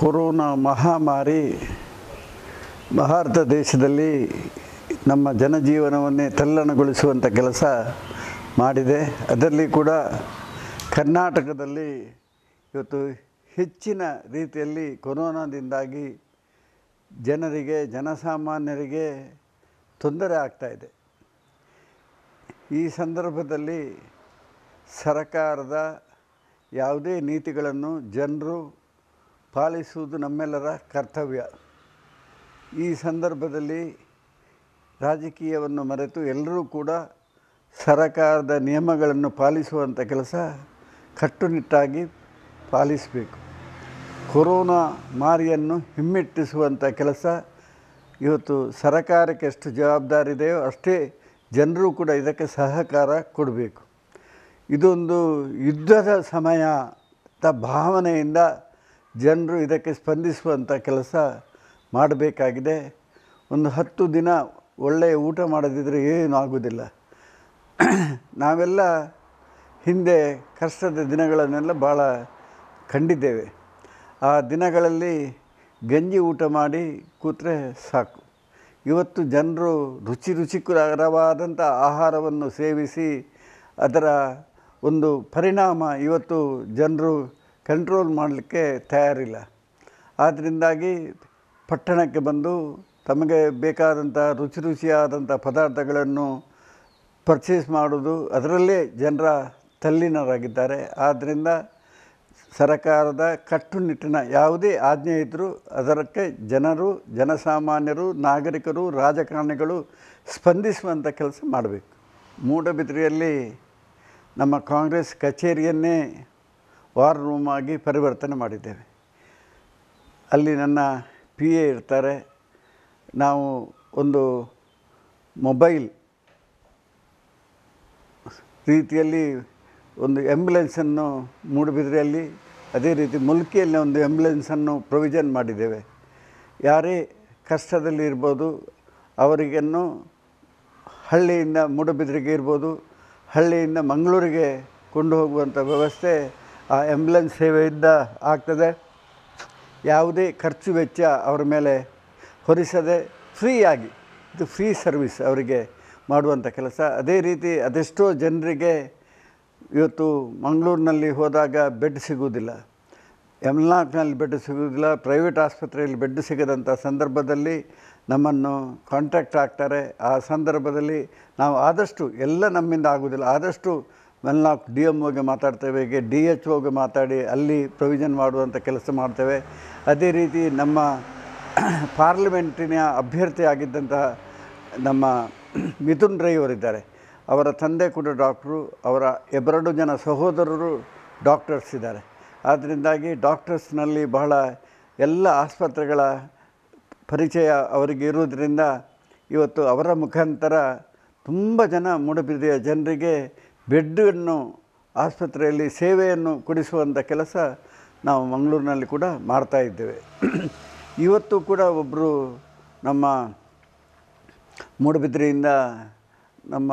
corona ಮಹಾಮಾರಿ ಭಾರತ ದೇಶದಲ್ಲಿ ನಮ್ಮ ಜನಜೀವನವನ್ನೇ ತಲ್ಲಣಗೊಳಿಸುವಂಥ ಕೆಲಸ ಮಾಡಿದೆ ಅದರಲ್ಲಿ ಕೂಡ ಕರ್ನಾಟಕದಲ್ಲಿ ಇವತ್ತು ಹೆಚ್ಚಿನ ರೀತಿಯಲ್ಲಿ ಕೊರೋನಾದಿಂದಾಗಿ ಜನರಿಗೆ ಜನಸಾಮಾನ್ಯರಿಗೆ ತೊಂದರೆ ಆಗ್ತಾಯಿದೆ ಈ ಸಂದರ್ಭದಲ್ಲಿ ಸರಕಾರದ ಯಾವುದೇ ನೀತಿಗಳನ್ನು ಜನರು ಪಾಲಿಸುವುದು ನಮ್ಮೆಲ್ಲರ ಕರ್ತವ್ಯ ಈ ಸಂದರ್ಭದಲ್ಲಿ ರಾಜಕೀಯವನ್ನು ಮರೆತು ಎಲ್ಲರೂ ಕೂಡ ಸರಕಾರದ ನಿಯಮಗಳನ್ನು ಪಾಲಿಸುವಂಥ ಕೆಲಸ ಕಟ್ಟುನಿಟ್ಟಾಗಿ ಪಾಲಿಸಬೇಕು ಕೊರೋನಾ ಮಾರಿಯನ್ನು ಹಿಮ್ಮೆಟ್ಟಿಸುವಂಥ ಕೆಲಸ ಇವತ್ತು ಸರಕಾರಕ್ಕೆ ಎಷ್ಟು ಜವಾಬ್ದಾರಿ ಇದೆಯೋ ಅಷ್ಟೇ ಜನರು ಕೂಡ ಇದಕ್ಕೆ ಸಹಕಾರ ಕೊಡಬೇಕು ಇದೊಂದು ಯುದ್ಧದ ಸಮಯದ ಭಾವನೆಯಿಂದ ಜನರು ಇದಕ್ಕೆ ಸ್ಪಂದಿಸುವಂಥ ಕೆಲಸ ಮಾಡಬೇಕಾಗಿದೆ ಒಂದು ಹತ್ತು ದಿನ ಒಳ್ಳೆಯ ಊಟ ಮಾಡದಿದ್ದರೆ ಏನೂ ಆಗೋದಿಲ್ಲ ನಾವೆಲ್ಲ ಹಿಂದೆ ಕಷ್ಟದ ದಿನಗಳನ್ನೆಲ್ಲ ಭಾಳ ಕಂಡಿದ್ದೇವೆ ಆ ದಿನಗಳಲ್ಲಿ ಗಂಜಿ ಊಟ ಮಾಡಿ ಕೂತ್ರೆ ಸಾಕು ಇವತ್ತು ಜನರು ರುಚಿ ರುಚಿಕರವಾದಂಥ ಆಹಾರವನ್ನು ಸೇವಿಸಿ ಅದರ ಒಂದು ಪರಿಣಾಮ ಇವತ್ತು ಜನರು ಕಂಟ್ರೋಲ್ ಮಾಡಲಿಕ್ಕೆ ತಯಾರಿಲ್ಲ ಆದ್ದರಿಂದಾಗಿ ಪಟ್ಟಣಕ್ಕೆ ಬಂದು ತಮಗೆ ಬೇಕಾದಂಥ ರುಚಿ ರುಚಿಯಾದಂಥ ಪದಾರ್ಥಗಳನ್ನು ಪರ್ಚೇಸ್ ಮಾಡೋದು ಅದರಲ್ಲೇ ಜನರ ತಲ್ಲಿನರಾಗಿದ್ದಾರೆ ಆದ್ದರಿಂದ ಸರಕಾರದ ಕಟ್ಟುನಿಟ್ಟಿನ ಯಾವುದೇ ಆಜ್ಞೆ ಇದ್ದರೂ ಅದಕ್ಕೆ ಜನರು ಜನಸಾಮಾನ್ಯರು ನಾಗರಿಕರು ರಾಜಕಾರಣಿಗಳು ಸ್ಪಂದಿಸುವಂಥ ಕೆಲಸ ಮಾಡಬೇಕು ಮೂಡಬಿದ್ರಿಯಲ್ಲಿ ನಮ್ಮ ಕಾಂಗ್ರೆಸ್ ಕಚೇರಿಯನ್ನೇ ವಾರ್ ರೂಮಾಗಿ ಪರಿವರ್ತನೆ ಮಾಡಿದ್ದೇವೆ ಅಲ್ಲಿ ನನ್ನ ಪಿ ಎ ಇರ್ತಾರೆ ನಾವು ಒಂದು ಮೊಬೈಲ್ ರೀತಿಯಲ್ಲಿ ಒಂದು ಆ್ಯಂಬುಲೆನ್ಸನ್ನು ಮೂಡುಬಿದ್ರೆಯಲ್ಲಿ ಅದೇ ರೀತಿ ಮುಲ್ಕಿಯಲ್ಲಿ ಒಂದು ಆ್ಯಂಬುಲೆನ್ಸನ್ನು ಪ್ರೊವಿಜನ್ ಮಾಡಿದ್ದೇವೆ ಯಾರೇ ಕಷ್ಟದಲ್ಲಿ ಇರ್ಬೋದು ಅವರಿಗನ್ನು ಹಳ್ಳಿಯಿಂದ ಮೂಡಬಿದ್ರೆಗೆ ಇರ್ಬೋದು ಹಳ್ಳಿಯಿಂದ ಮಂಗಳೂರಿಗೆ ಕೊಂಡು ಹೋಗುವಂಥ ವ್ಯವಸ್ಥೆ ಆ ಆ್ಯಂಬುಲೆನ್ಸ್ ಸೇವೆಯಿಂದ ಆಗ್ತದೆ ಯಾವುದೇ ಖರ್ಚು ವೆಚ್ಚ ಅವರ ಮೇಲೆ ಹೊರಿಸದೆ ಫ್ರೀಯಾಗಿ ಇದು ಫ್ರೀ ಸರ್ವಿಸ್ ಅವರಿಗೆ ಮಾಡುವಂಥ ಕೆಲಸ ಅದೇ ರೀತಿ ಅದೆಷ್ಟೋ ಜನರಿಗೆ ಇವತ್ತು ಮಂಗಳೂರಿನಲ್ಲಿ ಹೋದಾಗ ಬೆಡ್ ಸಿಗುವುದಿಲ್ಲ ಎಮ್ಲಾಕ್ನಲ್ಲಿ ಬೆಡ್ ಸಿಗುವುದಿಲ್ಲ ಪ್ರೈವೇಟ್ ಆಸ್ಪತ್ರೆಯಲ್ಲಿ ಬೆಡ್ ಸಿಗದಂಥ ಸಂದರ್ಭದಲ್ಲಿ ನಮ್ಮನ್ನು ಕಾಂಟ್ಯಾಕ್ಟ್ ಆಗ್ತಾರೆ ಆ ಸಂದರ್ಭದಲ್ಲಿ ನಾವು ಆದಷ್ಟು ಎಲ್ಲ ನಮ್ಮಿಂದ ಆಗುವುದಿಲ್ಲ ಆದಷ್ಟು ವೆಲ್ ನಾವು ಡಿ ಎಮ್ ಹೋಗಿ ಮಾತಾಡ್ತೇವೆ ಹೀಗೆ ಡಿ ಎಚ್ ಒಗೆ ಮಾತಾಡಿ ಅಲ್ಲಿ ಪ್ರೊವಿಷನ್ ಮಾಡುವಂಥ ಕೆಲಸ ಮಾಡ್ತೇವೆ ಅದೇ ರೀತಿ ನಮ್ಮ ಪಾರ್ಲಿಮೆಂಟಿನ ಅಭ್ಯರ್ಥಿ ಆಗಿದ್ದಂತಹ ನಮ್ಮ ಮಿಥುನ್ ರೈ ಅವರಿದ್ದಾರೆ ಅವರ ತಂದೆ ಕೂಡ ಡಾಕ್ಟ್ರು ಅವರ ಎರಡು ಜನ ಸಹೋದರರು ಡಾಕ್ಟರ್ಸ್ ಇದ್ದಾರೆ ಆದ್ದರಿಂದಾಗಿ ಡಾಕ್ಟರ್ಸ್ನಲ್ಲಿ ಬಹಳ ಎಲ್ಲ ಆಸ್ಪತ್ರೆಗಳ ಪರಿಚಯ ಅವರಿಗೆ ಇರುವುದರಿಂದ ಇವತ್ತು ಅವರ ಮುಖಾಂತರ ತುಂಬ ಜನ ಮೂಡಬಿದಿಯ ಜನರಿಗೆ ಬೆಡ್ಡನ್ನು ಆಸ್ಪತ್ರೆಯಲ್ಲಿ ಸೇವೆಯನ್ನು ಕೊಡಿಸುವಂಥ ಕೆಲಸ ನಾವು ಮಂಗಳೂರಿನಲ್ಲಿ ಕೂಡ ಮಾಡ್ತಾ ಇದ್ದೇವೆ ಇವತ್ತು ಕೂಡ ಒಬ್ಬರು ನಮ್ಮ ಮೂಡಬಿದ್ರೆಯಿಂದ ನಮ್ಮ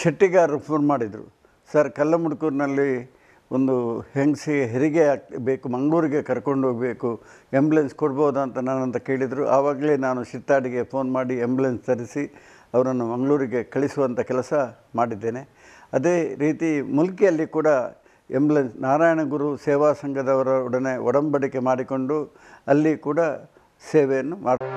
ಶೆಟ್ಟಿಗಾರರು ಫೋನ್ ಮಾಡಿದರು ಸರ್ ಕಲ್ಲಮುಡ್ಕೂರಿನಲ್ಲಿ ಒಂದು ಹೆಂಗಸಿ ಹೆರಿಗೆ ಬೇಕು ಮಂಗಳೂರಿಗೆ ಕರ್ಕೊಂಡು ಹೋಗಬೇಕು ಆ್ಯಂಬುಲೆನ್ಸ್ ಕೊಡ್ಬೋದಾ ಅಂತ ನಾನಂತ ಕೇಳಿದರು ಆವಾಗಲೇ ನಾನು ಶಿತ್ತಾಡಿಗೆ ಫೋನ್ ಮಾಡಿ ಆ್ಯಂಬುಲೆನ್ಸ್ ತರಿಸಿ ಅವರನ್ನು ಮಂಗಳೂರಿಗೆ ಕಳಿಸುವಂಥ ಕೆಲಸ ಮಾಡಿದ್ದೇನೆ ಅದೇ ರೀತಿ ಮುಲ್ಕಿಯಲ್ಲಿ ಕೂಡ ಎಂಬುಲೆನ್ಸ್ ನಾರಾಯಣಗುರು ಸೇವಾ ಸಂಘದವರೊಡನೆ ಒಡಂಬಡಿಕೆ ಮಾಡಿಕೊಂಡು ಅಲ್ಲಿ ಕೂಡ ಸೇವೆಯನ್ನು ಮಾಡ